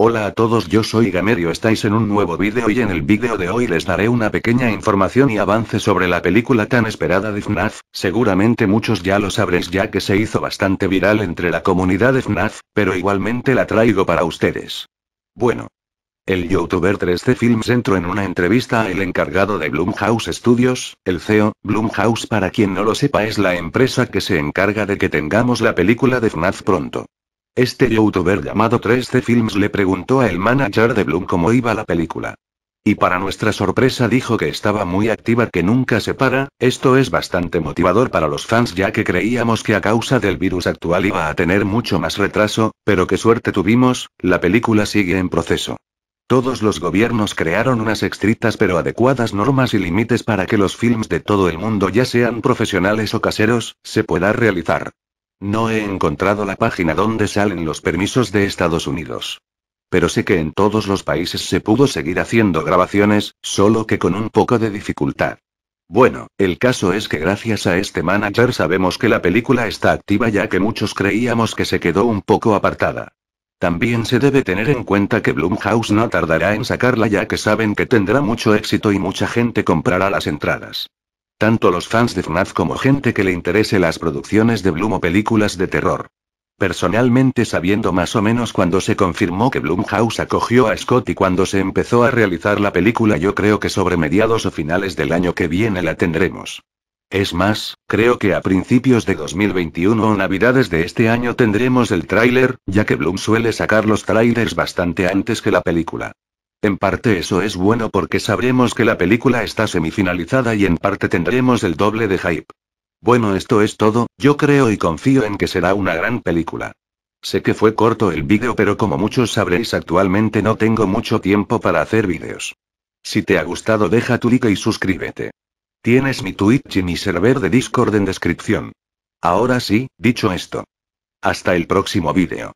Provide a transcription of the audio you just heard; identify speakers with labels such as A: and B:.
A: Hola a todos yo soy Gamerio estáis en un nuevo vídeo y en el vídeo de hoy les daré una pequeña información y avance sobre la película tan esperada de FNAF, seguramente muchos ya lo sabréis ya que se hizo bastante viral entre la comunidad de FNAF, pero igualmente la traigo para ustedes. Bueno. El youtuber 3C Films entró en una entrevista al encargado de Blumhouse Studios, el CEO, Blumhouse para quien no lo sepa es la empresa que se encarga de que tengamos la película de FNAF pronto. Este youtuber llamado 3D Films le preguntó al manager de Bloom cómo iba la película. Y para nuestra sorpresa dijo que estaba muy activa que nunca se para, esto es bastante motivador para los fans ya que creíamos que a causa del virus actual iba a tener mucho más retraso, pero qué suerte tuvimos, la película sigue en proceso. Todos los gobiernos crearon unas estrictas pero adecuadas normas y límites para que los films de todo el mundo ya sean profesionales o caseros, se pueda realizar. No he encontrado la página donde salen los permisos de Estados Unidos. Pero sé que en todos los países se pudo seguir haciendo grabaciones, solo que con un poco de dificultad. Bueno, el caso es que gracias a este manager sabemos que la película está activa ya que muchos creíamos que se quedó un poco apartada. También se debe tener en cuenta que Blumhouse no tardará en sacarla ya que saben que tendrá mucho éxito y mucha gente comprará las entradas. Tanto los fans de FNAF como gente que le interese las producciones de Bloom o películas de terror. Personalmente sabiendo más o menos cuando se confirmó que Blumhouse acogió a Scott y cuando se empezó a realizar la película yo creo que sobre mediados o finales del año que viene la tendremos. Es más, creo que a principios de 2021 o navidades de este año tendremos el tráiler, ya que Bloom suele sacar los tráilers bastante antes que la película. En parte eso es bueno porque sabremos que la película está semifinalizada y en parte tendremos el doble de hype. Bueno, esto es todo, yo creo y confío en que será una gran película. Sé que fue corto el vídeo, pero como muchos sabréis actualmente no tengo mucho tiempo para hacer vídeos. Si te ha gustado deja tu like y suscríbete. Tienes mi Twitch y mi server de Discord en descripción. Ahora sí, dicho esto. Hasta el próximo vídeo.